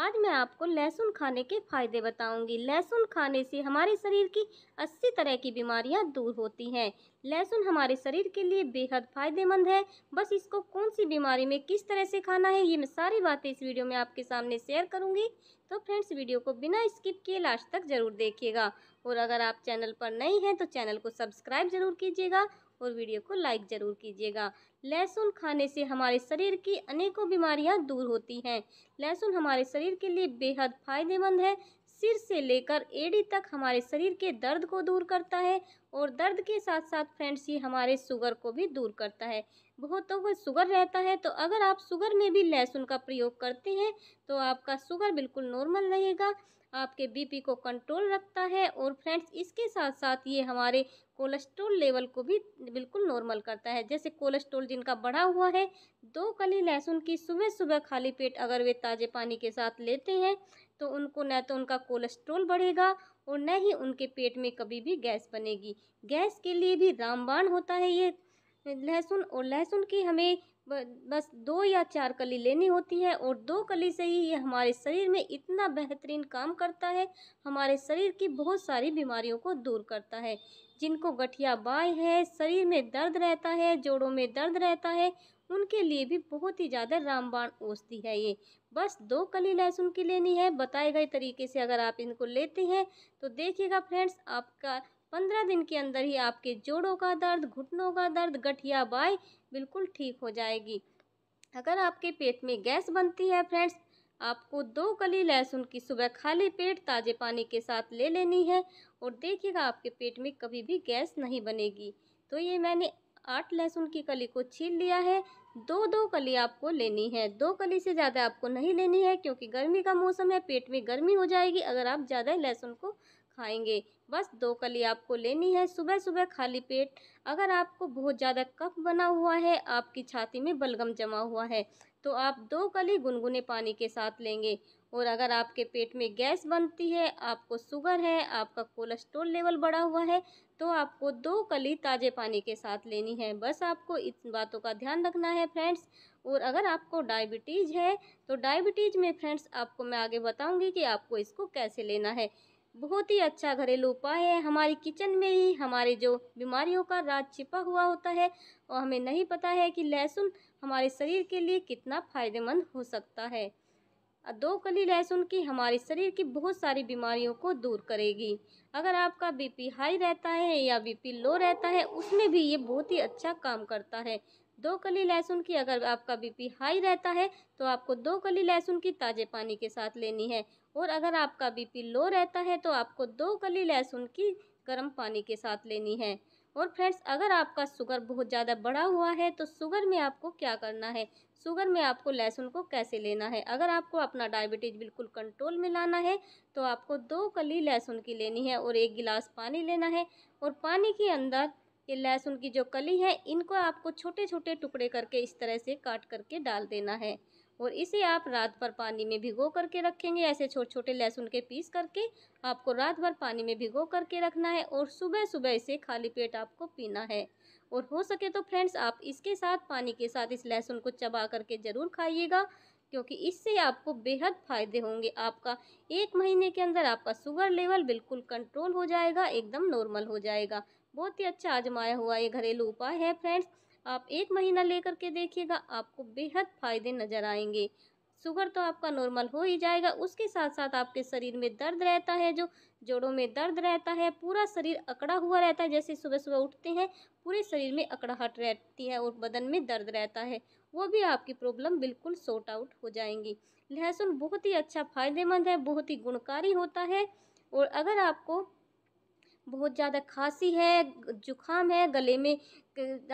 आज मैं आपको लहसुन खाने के फ़ायदे बताऊंगी लहसुन खाने से हमारे शरीर की अस्सी तरह की बीमारियां दूर होती हैं लहसुन हमारे शरीर के लिए बेहद फ़ायदेमंद है बस इसको कौन सी बीमारी में किस तरह से खाना है ये मैं सारी बातें इस वीडियो में आपके सामने शेयर करूँगी तो फ्रेंड्स वीडियो को बिना स्किप किए लास्ट तक ज़रूर देखिएगा और अगर आप चैनल पर नहीं हैं तो चैनल को सब्सक्राइब ज़रूर कीजिएगा और वीडियो को लाइक ज़रूर कीजिएगा लहसुन खाने से हमारे शरीर की अनेकों बीमारियां दूर होती हैं लहसुन हमारे शरीर के लिए बेहद फायदेमंद है सिर से लेकर एड़ी तक हमारे शरीर के दर्द को दूर करता है और दर्द के साथ साथ फ्रेंड्स ये हमारे शुगर को भी दूर करता है बहुतों को शुगर रहता है तो अगर आप शुगर में भी लहसुन का प्रयोग करते हैं तो आपका शुगर बिल्कुल नॉर्मल रहेगा आपके बीपी को कंट्रोल रखता है और फ्रेंड्स इसके साथ साथ ये हमारे कोलेस्ट्रोल लेवल को भी बिल्कुल नॉर्मल करता है जैसे कोलेस्ट्रोल जिनका बढ़ा हुआ है दो कली लहसुन की सुबह सुबह खाली पेट अगर वे ताज़े पानी के साथ लेते हैं तो उनको न तो उनका कोलेस्ट्रोल बढ़ेगा और न ही उनके पेट में कभी भी गैस बनेगी गैस के लिए भी रामबाण होता है ये लहसुन और लहसुन की हमें बस दो या चार कली लेनी होती है और दो कली से ही ये हमारे शरीर में इतना बेहतरीन काम करता है हमारे शरीर की बहुत सारी बीमारियों को दूर करता है जिनको गठिया बाय है शरीर में दर्द रहता है जोड़ों में दर्द रहता है उनके लिए भी बहुत ही ज़्यादा रामबाण औषधि है ये बस दो कली लहसुन की लेनी है बताए गए तरीके से अगर आप इनको लेते हैं तो देखिएगा फ्रेंड्स आपका पंद्रह दिन के अंदर ही आपके जोड़ों का दर्द घुटनों का दर्द गठिया बाय बिल्कुल ठीक हो जाएगी अगर आपके पेट में गैस बनती है फ्रेंड्स आपको दो कली लहसुन की सुबह खाली पेट ताज़े पानी के साथ ले लेनी है और देखिएगा आपके पेट में कभी भी गैस नहीं बनेगी तो ये मैंने आठ लहसुन की कली को छील लिया है दो दो कली आपको लेनी है दो कली से ज़्यादा आपको नहीं लेनी है क्योंकि गर्मी का मौसम है पेट में गर्मी हो जाएगी अगर आप ज़्यादा लहसुन को खाएंगे बस दो कली आपको लेनी है सुबह सुबह खाली पेट अगर आपको बहुत ज़्यादा कफ बना हुआ है आपकी छाती में बलगम जमा हुआ है तो आप दो कली गुनगुने पानी के साथ लेंगे और अगर आपके पेट में गैस बनती है आपको शुगर है आपका कोलेस्ट्रोल लेवल बढ़ा हुआ है तो आपको दो कली ताज़े पानी के साथ लेनी है बस आपको इन बातों का ध्यान रखना है फ्रेंड्स और अगर आपको डायबिटीज़ है तो डायबिटीज़ में फ्रेंड्स आपको मैं आगे बताऊंगी कि आपको इसको कैसे लेना है बहुत ही अच्छा घरेलू उपाय है हमारी किचन में ही हमारे जो बीमारियों का राज छिपा हुआ होता है और हमें नहीं पता है कि लहसुन हमारे शरीर के लिए कितना फ़ायदेमंद हो सकता है दो कली लहसुन की हमारे शरीर की बहुत सारी बीमारियों को दूर करेगी अगर आपका बीपी हाई रहता है या बीपी लो रहता है उसमें भी ये बहुत ही अच्छा काम करता है दो कली लहसुन की अगर आपका बीपी हाई रहता है तो आपको दो कली लहसुन की ताज़े पानी के साथ लेनी है और अगर आपका बीपी लो रहता है तो आपको दो कली लहसुन की गर्म पानी के साथ लेनी है और फ्रेंड्स अगर आपका शुगर बहुत ज़्यादा बढ़ा हुआ है तो शुगर में आपको क्या करना है शुगर में आपको लहसुन को कैसे लेना है अगर आपको अपना डायबिटीज बिल्कुल कंट्रोल में लाना है तो आपको दो कली लहसुन की लेनी है और एक गिलास पानी लेना है और पानी के अंदर ये लहसुन की जो कली है इनको आपको छोटे छोटे टुकड़े करके इस तरह से काट करके डाल देना है और इसे आप रात भर पानी में भिगो करके रखेंगे ऐसे छोटे छोटे लहसुन के पीस करके आपको रात भर पानी में भिगो करके रखना है और सुबह सुबह इसे खाली पेट आपको पीना है और हो सके तो फ्रेंड्स आप इसके साथ पानी के साथ इस लहसुन को चबा करके ज़रूर खाइएगा क्योंकि इससे आपको बेहद फ़ायदे होंगे आपका एक महीने के अंदर आपका शुगर लेवल बिल्कुल कंट्रोल हो जाएगा एकदम नॉर्मल हो जाएगा बहुत ही अच्छा आजमाया हुआ ये घरेलू उपाय है फ्रेंड्स आप एक महीना लेकर के देखिएगा आपको बेहद फ़ायदे नज़र आएंगे शुगर तो आपका नॉर्मल हो ही जाएगा उसके साथ साथ आपके शरीर में दर्द रहता है जो जोड़ों में दर्द रहता है पूरा शरीर अकड़ा हुआ रहता है जैसे सुबह सुबह उठते हैं पूरे शरीर में अकड़ाहट रहती है और बदन में दर्द रहता है वो भी आपकी प्रॉब्लम बिल्कुल सॉर्ट आउट हो जाएंगी लहसुन बहुत ही अच्छा फ़ायदेमंद है बहुत ही गुणकारी होता है और अगर आपको बहुत ज़्यादा खांसी है जुखाम है गले में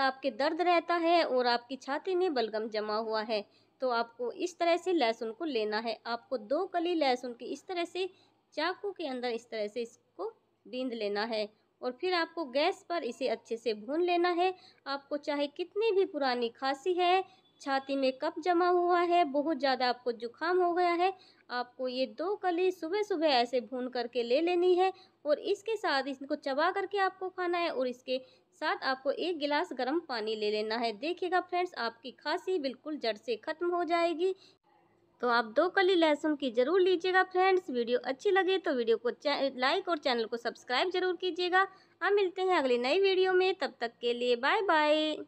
आपके दर्द रहता है और आपकी छाती में बलगम जमा हुआ है तो आपको इस तरह से लहसुन को लेना है आपको दो कली लहसुन की इस तरह से चाकू के अंदर इस तरह से इसको बींद लेना है और फिर आपको गैस पर इसे अच्छे से भून लेना है आपको चाहे कितनी भी पुरानी खांसी है छाती में कप जमा हुआ है बहुत ज़्यादा आपको जुखाम हो गया है आपको ये दो कली सुबह सुबह ऐसे भून करके ले लेनी है और इसके साथ इसको चबा करके आपको खाना है और इसके साथ आपको एक गिलास गर्म पानी ले लेना है देखिएगा फ्रेंड्स आपकी खांसी बिल्कुल जड़ से ख़त्म हो जाएगी तो आप दो कली लहसुन की ज़रूर लीजिएगा फ्रेंड्स वीडियो अच्छी लगे तो वीडियो को लाइक और चैनल को सब्सक्राइब जरूर कीजिएगा हम मिलते हैं अगले नई वीडियो में तब तक के लिए बाय बाय